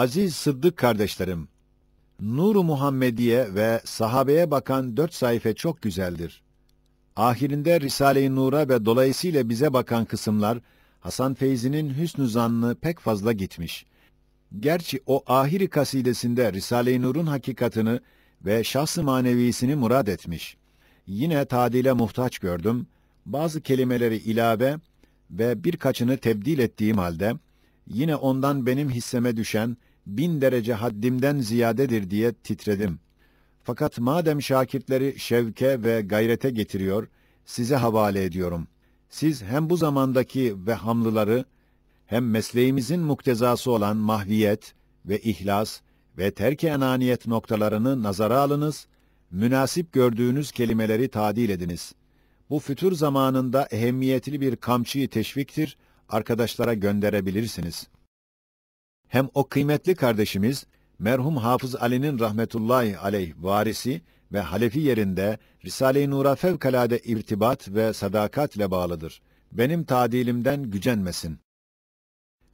Aziz Sıddık kardeşlerim, Nur-u Muhammediye ve sahabeye bakan dört sayfa çok güzeldir. Ahirinde Risale-i Nur'a ve dolayısıyla bize bakan kısımlar, Hasan Feyzi'nin hüsnü zannı pek fazla gitmiş. Gerçi o ahiri kasidesinde Risale-i Nur'un hakikatını ve şahs-ı manevisini murad etmiş. Yine tadile muhtaç gördüm, bazı kelimeleri ilave ve birkaçını tebdil ettiğim halde, yine ondan benim hisseme düşen bin derece haddimden ziyadedir diye titredim. Fakat madem şakirtleri şevke ve gayrete getiriyor, size havale ediyorum. Siz hem bu zamandaki vehamlıları, hem mesleğimizin muktezası olan mahviyet ve ihlas ve terk-i enaniyet noktalarını nazara alınız, münasip gördüğünüz kelimeleri tadil ediniz. Bu fütür zamanında ehemmiyetli bir kamçıyı teşviktir, arkadaşlara gönderebilirsiniz.'' hem o kıymetli kardeşimiz merhum Hafız Ali'nin rahmetullahi aleyh varisi ve halefi yerinde Risale-i Nur'a fevkalade irtibat ve sadakatle bağlıdır. Benim tadilimden gücenmesin.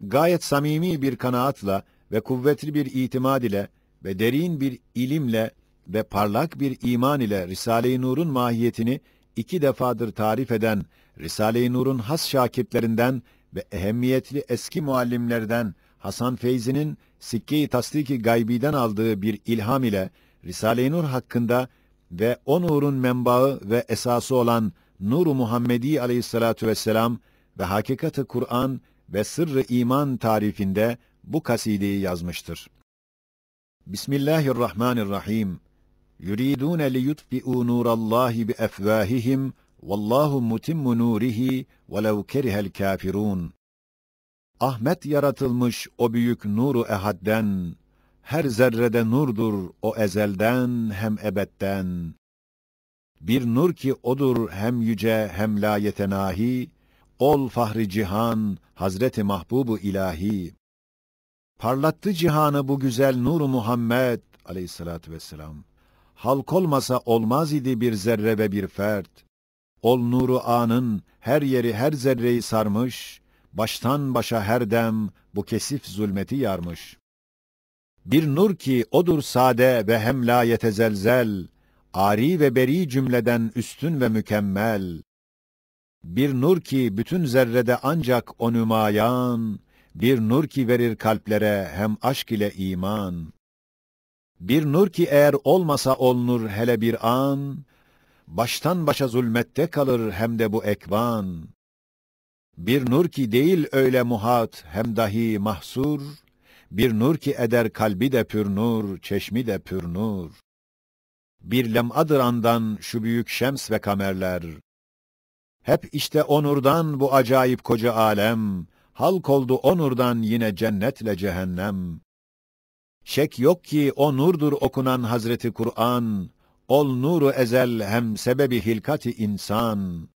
Gayet samimi bir kanaatla ve kuvvetli bir itimad ile ve derin bir ilimle ve parlak bir iman ile Risale-i Nur'un mahiyetini iki defadır tarif eden Risale-i Nur'un has şakirtlerinden ve ehemmiyetli eski muallimlerden Hasan Feyzi'nin Sikke-i Tasdiki Gaybi'den aldığı bir ilham ile Risale-i Nur hakkında ve o nurun menbaı ve esası olan Nur-u Muhammedi aleyhissalatu vesselam ve hakikati Kur'an ve sırrı iman tarifinde bu kasideyi yazmıştır. Bismillahirrahmanirrahim. يُرِيدُونَ لِيُطْفِئُوا نُورَ اللّٰهِ بِأَفْوَاهِهِمْ وَاللّٰهُ مُتِمُّ نُورِهِ وَلَوْ كَرِهَ الْكَافِرُونَ Ahmet yaratılmış o büyük nuru ehadden, her zerrede nurdur o ezelden hem ebedden. Bir nur ki odur hem yüce hem layetenahi, ol fahri cihan, Hazreti Mahbubu ilahi. Parlattı cihanı bu güzel nuru Muhammed aleyhissalatu vesselam. Halk olmasa olmaz idi bir zerre ve bir fert. Ol nuru anın her yeri her zerreyi sarmış, baştan başa her dem bu kesif zulmeti yarmış. Bir nur ki odur sade ve hem la yetezelzel, ari ve beri cümleden üstün ve mükemmel. Bir nur ki bütün zerrede ancak o nümayan, bir nur ki verir kalplere hem aşk ile iman. Bir nur ki eğer olmasa olunur hele bir an, baştan başa zulmette kalır hem de bu ekvan. Bir nur ki değil öyle muhat hem dahi mahsur, bir nur ki eder kalbi de pür nur, çeşmi de pür nur. Bir lem'adır andan şu büyük şems ve kamerler. Hep işte onurdan bu acayip koca alem, halk oldu onurdan yine cennetle cehennem. Şek yok ki o nurdur okunan Hazreti Kur'an, ol nuru ezel hem sebebi hilkati insan.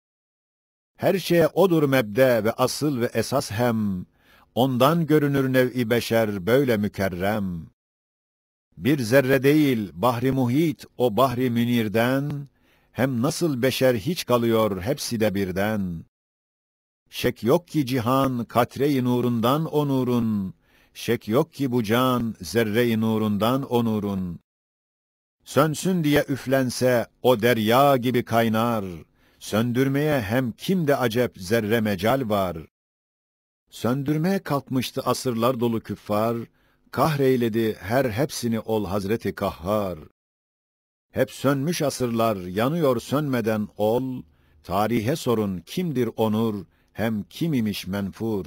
Her şeye odur mebde ve asıl ve esas hem. Ondan görünür nev'i beşer böyle mükerrem. Bir zerre değil bahri muhit o bahri münirden, hem nasıl beşer hiç kalıyor hepsi de birden. Şek yok ki cihan katre-i nurundan o nurun, şek yok ki bu can zerre-i nurundan o nurun. Sönsün diye üflense o derya gibi kaynar, Söndürmeye hem kim de acep zerre mecal var. Söndürmeye kalkmıştı asırlar dolu küffar, kahreyledi her hepsini ol Hazreti Kahhar. Hep sönmüş asırlar, yanıyor sönmeden ol, tarihe sorun kimdir onur, hem kim imiş menfur.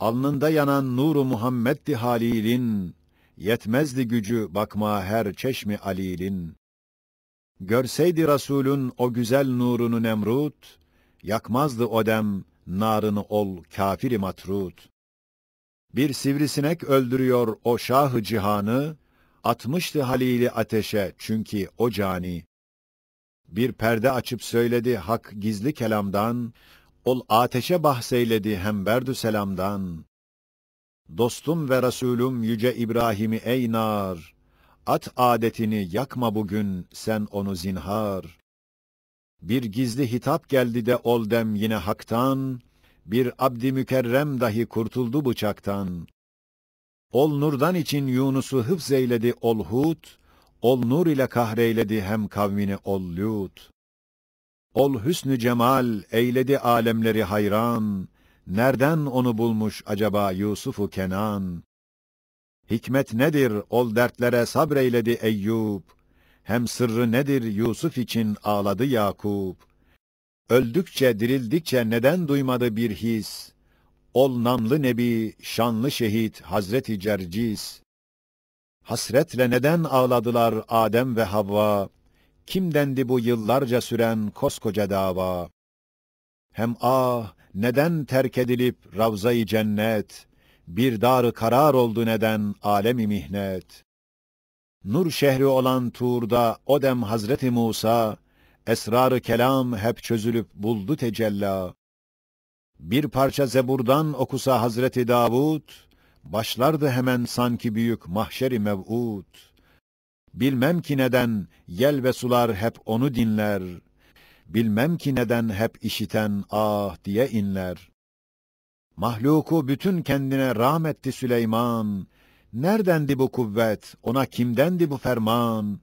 Alnında yanan nuru Muhammed'di Halil'in, yetmezdi gücü bakma her çeşmi alilin. Görseydi Rasulün o güzel nurunu Nemrut, yakmazdı odem narını ol kafiri matrut. Bir sivrisinek öldürüyor o şahı cihanı, atmıştı Halil'i ateşe çünkü o cani. Bir perde açıp söyledi hak gizli kelamdan, ol ateşe bahseyledi hem berdü selamdan. Dostum ve Rasulüm yüce İbrahim'i ey nar, At adetini yakma bugün sen onu zinhar. Bir gizli hitap geldi de oldem yine haktan, bir abdi mükerrem dahi kurtuldu bıçaktan. Ol nurdan için Yunus'u hıfz eyledi ol Hud, ol nur ile kahreyledi hem kavmini ol Lut. Ol hüsnü cemal eyledi alemleri hayran, nereden onu bulmuş acaba Yusufu Kenan? Hikmet nedir ol dertlere sabreyledi Eyyub. Hem sırrı nedir Yusuf için ağladı Yakup. Öldükçe dirildikçe neden duymadı bir his? Ol namlı nebi, şanlı şehit Hazreti Cercis. Hasretle neden ağladılar Adem ve Havva? Kimdendi bu yıllarca süren koskoca dava? Hem ah neden terk edilip ravza-i cennet? bir darı karar oldu neden alemi mihnet. Nur şehri olan Tur'da o dem Hazreti Musa esrarı kelam hep çözülüp buldu tecella. Bir parça zeburdan okusa Hazreti Davud başlardı hemen sanki büyük mahşeri mev'ud. Bilmem ki neden yel ve sular hep onu dinler. Bilmem ki neden hep işiten ah diye inler. Mahluku bütün kendine rahmetti Süleyman. Neredendi bu kuvvet, ona kimdendi bu ferman?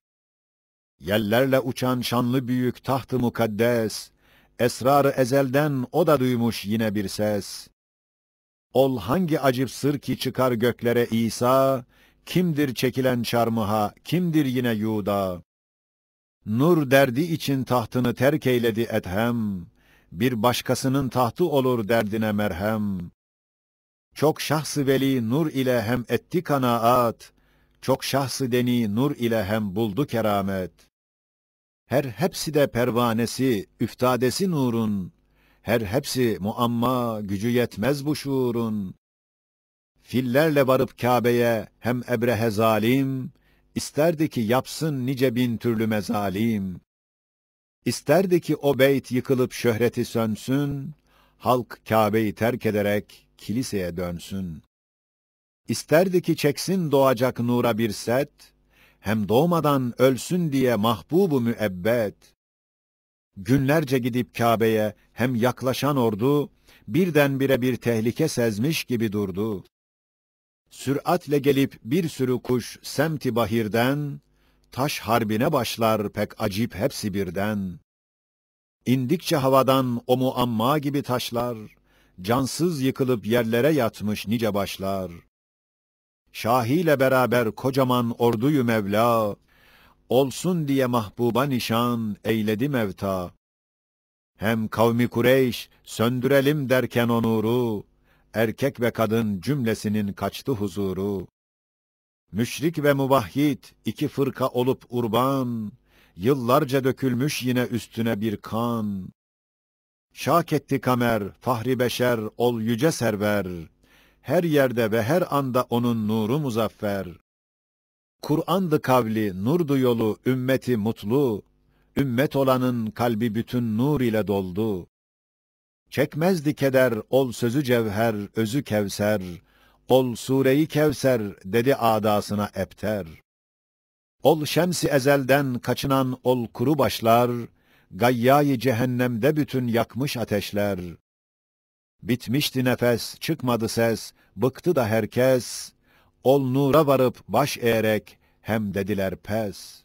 Yellerle uçan şanlı büyük tahtı mukaddes, esrarı ezelden o da duymuş yine bir ses. Ol hangi acip sır ki çıkar göklere İsa, kimdir çekilen çarmıha, kimdir yine Yuda? Nur derdi için tahtını terk eyledi Ethem, bir başkasının tahtı olur derdine merhem. Çok şahsı veli nur ile hem etti kanaat, çok şahsı deni nur ile hem buldu keramet. Her hepsi de pervanesi, üftadesi nurun, her hepsi muamma, gücü yetmez bu şuurun. Fillerle varıp Kâbe'ye hem ebrehe zalim, isterdi ki yapsın nice bin türlü mezalim. İsterdi ki o beyt yıkılıp şöhreti sönsün, halk Kâbe'yi terk ederek kiliseye dönsün. İsterdi ki çeksin doğacak nura bir set, hem doğmadan ölsün diye mahbubu müebbet. Günlerce gidip Kâbe'ye hem yaklaşan ordu, birdenbire bir tehlike sezmiş gibi durdu. Süratle gelip bir sürü kuş semti bahirden, taş harbine başlar pek acip hepsi birden. İndikçe havadan o muamma gibi taşlar, cansız yıkılıp yerlere yatmış nice başlar. Şahiyle beraber kocaman orduyu Mevla, olsun diye mahbuba nişan eyledi Mevta. Hem kavmi Kureyş söndürelim derken onuru, erkek ve kadın cümlesinin kaçtı huzuru. Müşrik ve muvahhid iki fırka olup urban, yıllarca dökülmüş yine üstüne bir kan. Şaketti kamer, fahri beşer, ol yüce server. Her yerde ve her anda onun nuru muzaffer. Kur'an'dı kavli, nurdu yolu, ümmeti mutlu. Ümmet olanın kalbi bütün nur ile doldu. Çekmezdi keder, ol sözü cevher, özü kevser. Ol sureyi Kevser dedi adasına epter. Ol şemsi ezelden kaçınan ol kuru başlar, gayyayı cehennemde bütün yakmış ateşler. Bitmişti nefes, çıkmadı ses, bıktı da herkes. Ol nura varıp baş eğerek hem dediler pes.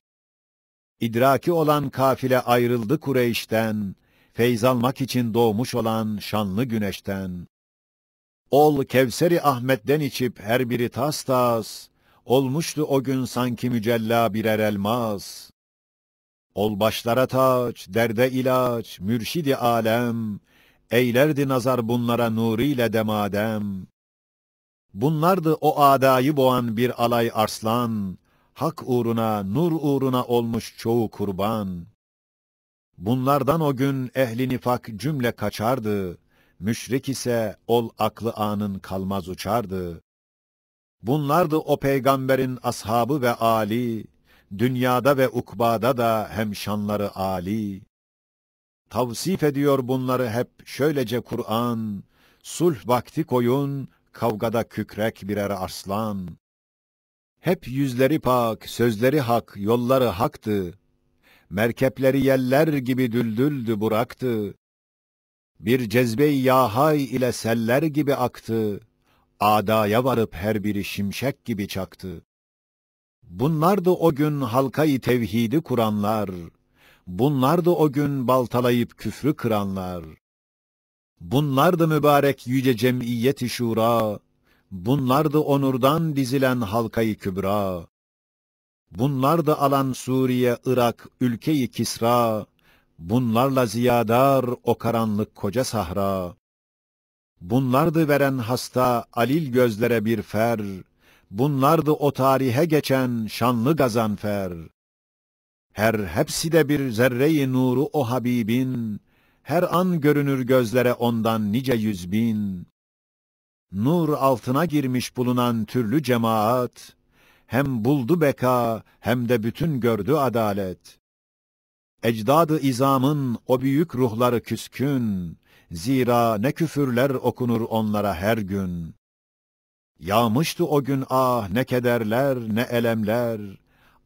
İdraki olan kafile ayrıldı Kureyş'ten, feyz almak için doğmuş olan şanlı güneşten. Ol Kevseri Ahmet'ten içip her biri tas tas, olmuştu o gün sanki mücella birer elmas. Ol başlara taç, derde ilaç, mürşidi alem, eylerdi nazar bunlara nuriyle demadem. Bunlardı o adayı boğan bir alay arslan, hak uğruna, nur uğruna olmuş çoğu kurban. Bunlardan o gün ehli nifak cümle kaçardı müşrik ise ol aklı anın kalmaz uçardı. Bunlardı o peygamberin ashabı ve ali, dünyada ve ukbada da hem şanları ali. Tavsif ediyor bunları hep şöylece Kur'an, sulh vakti koyun, kavgada kükrek birer arslan. Hep yüzleri pak, sözleri hak, yolları haktı. Merkepleri yeller gibi düldüldü buraktı bir cezbe-i yahay ile seller gibi aktı, adaya varıp her biri şimşek gibi çaktı. Bunlardı o gün halkayı tevhidi kuranlar, bunlardı o gün baltalayıp küfrü kıranlar. Bunlardı mübarek yüce cemiyeti şura, bunlardı onurdan dizilen halkayı kübra. Bunlardı alan Suriye, Irak, ülkeyi Kisra, Bunlarla ziyadar o karanlık koca sahra. Bunlardı veren hasta alil gözlere bir fer. Bunlardı o tarihe geçen şanlı gazanfer. Her hepsi de bir zerre-i nuru o Habibin, her an görünür gözlere ondan nice yüz bin. Nur altına girmiş bulunan türlü cemaat, hem buldu beka, hem de bütün gördü adalet ecdadı izamın o büyük ruhları küskün, zira ne küfürler okunur onlara her gün. Yağmıştı o gün ah ne kederler ne elemler,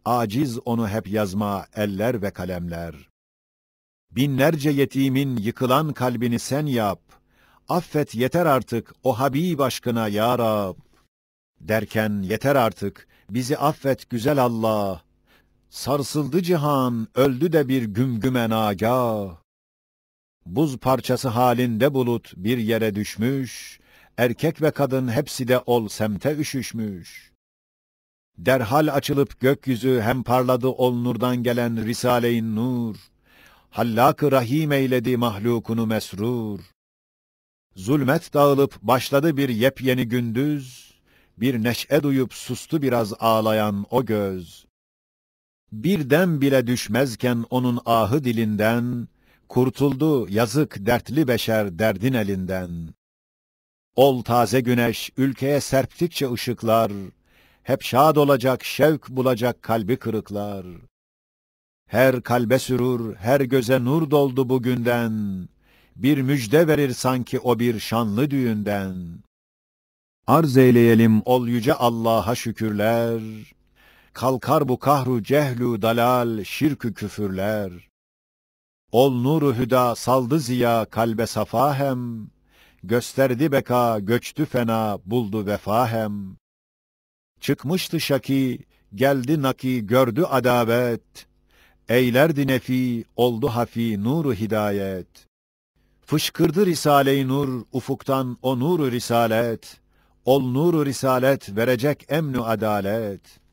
aciz onu hep yazma eller ve kalemler. Binlerce yetimin yıkılan kalbini sen yap, affet yeter artık o Habib aşkına ya Rab. Derken yeter artık bizi affet güzel Allah, Sarsıldı cihan, öldü de bir gümgüme nagah. Buz parçası halinde bulut bir yere düşmüş, erkek ve kadın hepsi de ol semte üşüşmüş. Derhal açılıp gökyüzü hem parladı ol nurdan gelen Risale-i Nur. Hallak-ı Rahim eyledi mahlukunu mesrur. Zulmet dağılıp başladı bir yepyeni gündüz, bir neşe duyup sustu biraz ağlayan o göz birden bile düşmezken onun ahı dilinden, kurtuldu yazık dertli beşer derdin elinden. Ol taze güneş, ülkeye serptikçe ışıklar, hep şad olacak, şevk bulacak kalbi kırıklar. Her kalbe sürür, her göze nur doldu bugünden, bir müjde verir sanki o bir şanlı düğünden. Arz eyleyelim ol yüce Allah'a şükürler, kalkar bu kahru cehlu dalal şirkü küfürler. Ol nuru hüda saldı ziya kalbe safahem. gösterdi beka göçtü fena buldu vefahem. Çıkmıştı şaki, geldi naki gördü adabet, eylerdi nefi oldu hafi nuru hidayet. Fışkırdı Risale-i Nur ufuktan o nuru risalet, ol nuru risalet verecek emnu adalet.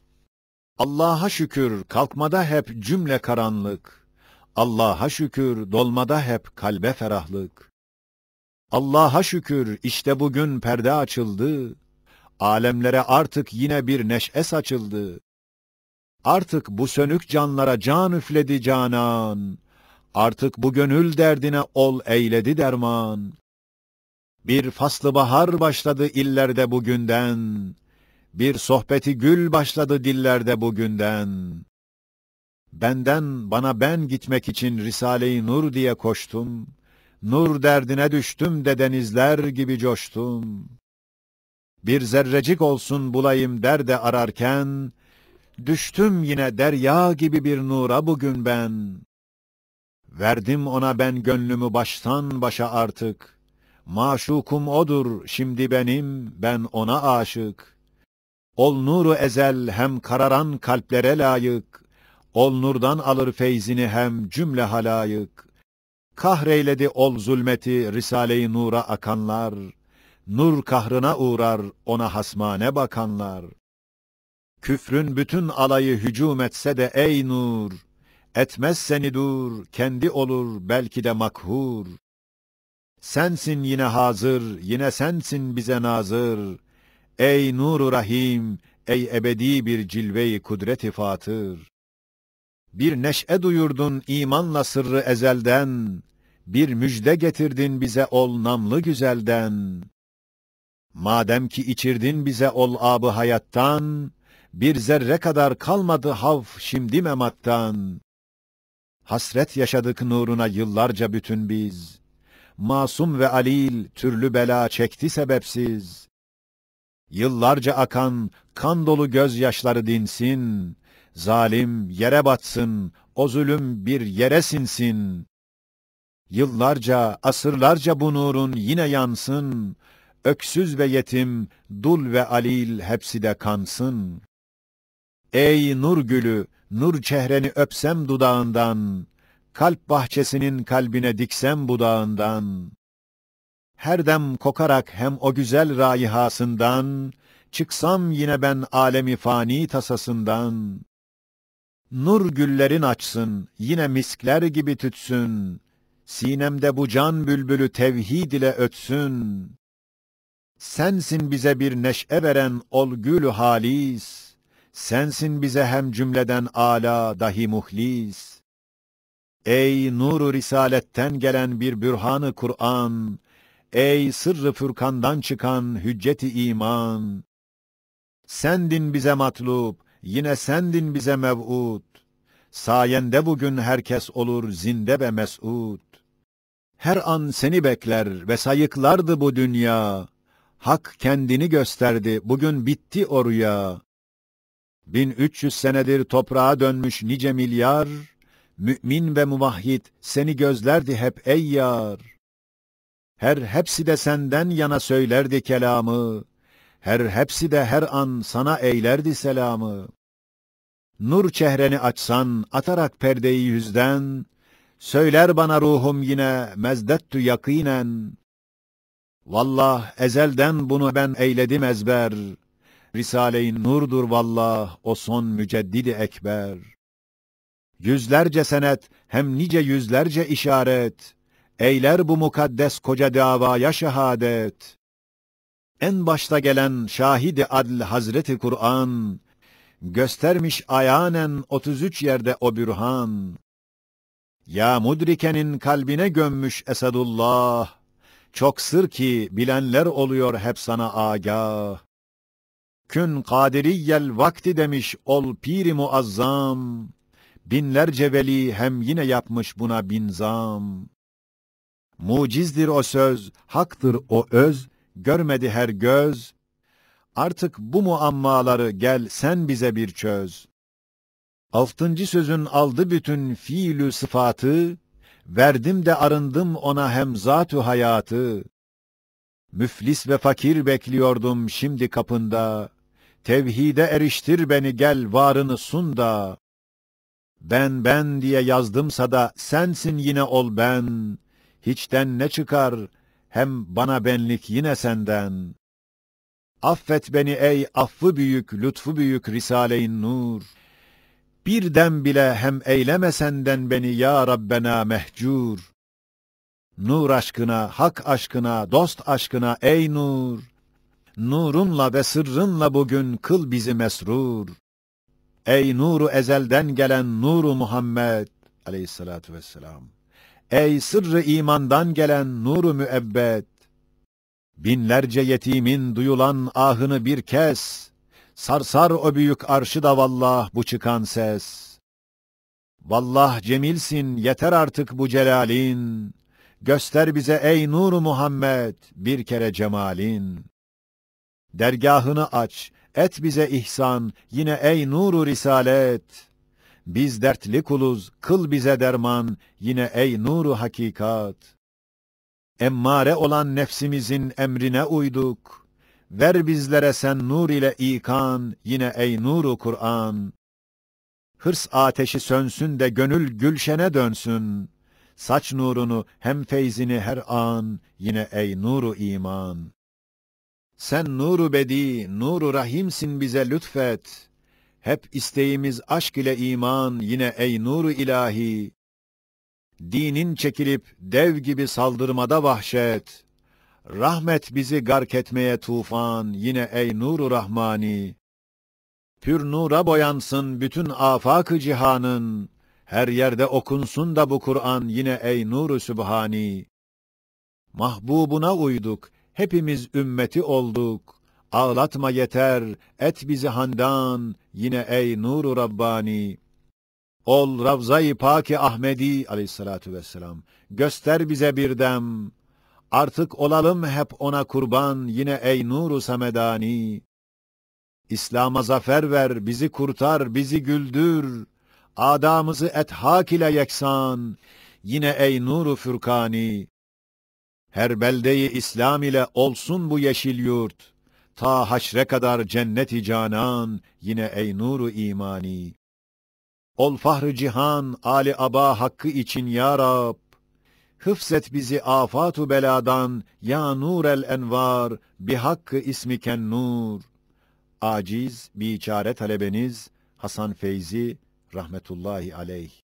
Allah'a şükür kalkmada hep cümle karanlık. Allah'a şükür dolmada hep kalbe ferahlık. Allah'a şükür işte bugün perde açıldı. Alemlere artık yine bir neşe saçıldı. Artık bu sönük canlara can üfledi canan. Artık bu gönül derdine ol eyledi derman. Bir faslı bahar başladı illerde bugünden bir sohbeti gül başladı dillerde bugünden. Benden bana ben gitmek için Risale-i Nur diye koştum. Nur derdine düştüm de denizler gibi coştum. Bir zerrecik olsun bulayım derde ararken, düştüm yine derya gibi bir nura bugün ben. Verdim ona ben gönlümü baştan başa artık. Maşukum odur şimdi benim, ben ona aşık. Ol nuru ezel hem kararan kalplere layık, ol nurdan alır feyzini hem cümle halayık. Kahreyledi ol zulmeti Risale-i Nur'a akanlar, nur kahrına uğrar ona hasmane bakanlar. Küfrün bütün alayı hücum etse de ey nur, etmez seni dur, kendi olur belki de makhur. Sensin yine hazır, yine sensin bize nazır. Ey nuru rahim, ey ebedi bir cilve-i kudret-i fatır. Bir neşe duyurdun imanla sırrı ezelden, bir müjde getirdin bize ol namlı güzelden. Madem ki içirdin bize ol abı hayattan, bir zerre kadar kalmadı hav şimdi memattan. Hasret yaşadık nuruna yıllarca bütün biz. Masum ve alil türlü bela çekti sebepsiz. Yıllarca akan kan dolu gözyaşları dinsin. Zalim yere batsın, o zulüm bir yere sinsin. Yıllarca, asırlarca bu nurun yine yansın. Öksüz ve yetim, dul ve alil hepsi de kansın. Ey nur gülü, nur çehreni öpsem dudağından, kalp bahçesinin kalbine diksem budağından, her dem kokarak hem o güzel rayihasından, çıksam yine ben alemi fani tasasından. Nur güllerin açsın, yine miskler gibi tütsün, sinemde bu can bülbülü tevhid ile ötsün. Sensin bize bir neşe veren ol gül halis, sensin bize hem cümleden ala dahi muhlis. Ey nuru risaletten gelen bir bürhanı Kur'an, Ey sırrı Furkan'dan çıkan hücceti iman! Sendin bize matlup, yine sendin bize mev'ud. Sayende bugün herkes olur zinde ve mes'ud. Her an seni bekler ve sayıklardı bu dünya. Hak kendini gösterdi, bugün bitti oruya. 1300 senedir toprağa dönmüş nice milyar, mümin ve muvahhid seni gözlerdi hep ey yar her hepsi de senden yana söylerdi kelamı, her hepsi de her an sana eylerdi selamı. Nur çehreni açsan, atarak perdeyi yüzden, söyler bana ruhum yine, mezdettü yakinen. Vallah ezelden bunu ben eyledim ezber, Risale-i Nur'dur vallah o son müceddidi ekber. Yüzlerce senet, hem nice yüzlerce işaret, Eyler bu mukaddes koca davaya şehadet. En başta gelen şahidi adl Hazreti Kur'an göstermiş ayanen 33 yerde o bürhan. Ya mudrikenin kalbine gömmüş Esadullah. Çok sır ki bilenler oluyor hep sana agah. Kün kadiriyel vakti demiş ol piri muazzam. Binlerce veli hem yine yapmış buna binzam. Mucizdir o söz, haktır o öz, görmedi her göz. Artık bu muammaları gel sen bize bir çöz. Altıncı sözün aldı bütün fiilü sıfatı, verdim de arındım ona hem zatü hayatı. Müflis ve fakir bekliyordum şimdi kapında. Tevhide eriştir beni gel varını sun da. Ben ben diye yazdımsa da sensin yine ol ben hiçten ne çıkar, hem bana benlik yine senden. Affet beni ey affı büyük, lütfu büyük Risale-i Nur. Birden bile hem eyleme senden beni ya Rabbena mehcur. Nur aşkına, hak aşkına, dost aşkına ey nur. Nurunla ve sırrınla bugün kıl bizi mesrur. Ey nuru ezelden gelen nuru Muhammed aleyhissalatu vesselam. Ey sırrı imandan gelen nuru müebbet. Binlerce yetimin duyulan ahını bir kes. Sarsar o büyük arşı da vallah bu çıkan ses. Vallah cemilsin yeter artık bu celalin. Göster bize ey nuru Muhammed bir kere cemalin. Dergahını aç, et bize ihsan, yine ey nuru risalet. Biz dertli kuluz, kıl bize derman, yine ey nuru hakikat. Emmare olan nefsimizin emrine uyduk. Ver bizlere sen nur ile ikan, yine ey nuru Kur'an. Hırs ateşi sönsün de gönül gülşene dönsün. Saç nurunu hem feyzini her an, yine ey nuru iman. Sen nuru bedi, nuru rahimsin bize lütfet. Hep isteğimiz aşk ile iman yine ey nuru ilahi. Dinin çekilip dev gibi saldırmada vahşet. Rahmet bizi gark etmeye tufan yine ey nuru rahmani. Pür nura boyansın bütün afak-ı cihanın. Her yerde okunsun da bu Kur'an yine ey nuru sübhani. Mahbubuna uyduk, hepimiz ümmeti olduk. Ağlatma yeter, et bizi handan, yine ey nuru Rabbani. Ol Ravza-i pâk Ahmedi aleyhissalatu vesselam. Göster bize bir dem. Artık olalım hep ona kurban, yine ey nuru Samedani. İslam'a zafer ver, bizi kurtar, bizi güldür. Adamızı et hak ile yeksan, yine ey nuru Fürkani. Her beldeyi İslam ile olsun bu yeşil yurt ta haşre kadar cenneti canan yine ey nuru imani. Ol fahr cihan Ali Aba hakkı için ya Rab. Hıfzet bizi afatu beladan ya nur el envar bi hakkı ismiken nur. Aciz biçare talebeniz Hasan Feyzi rahmetullahi aleyh.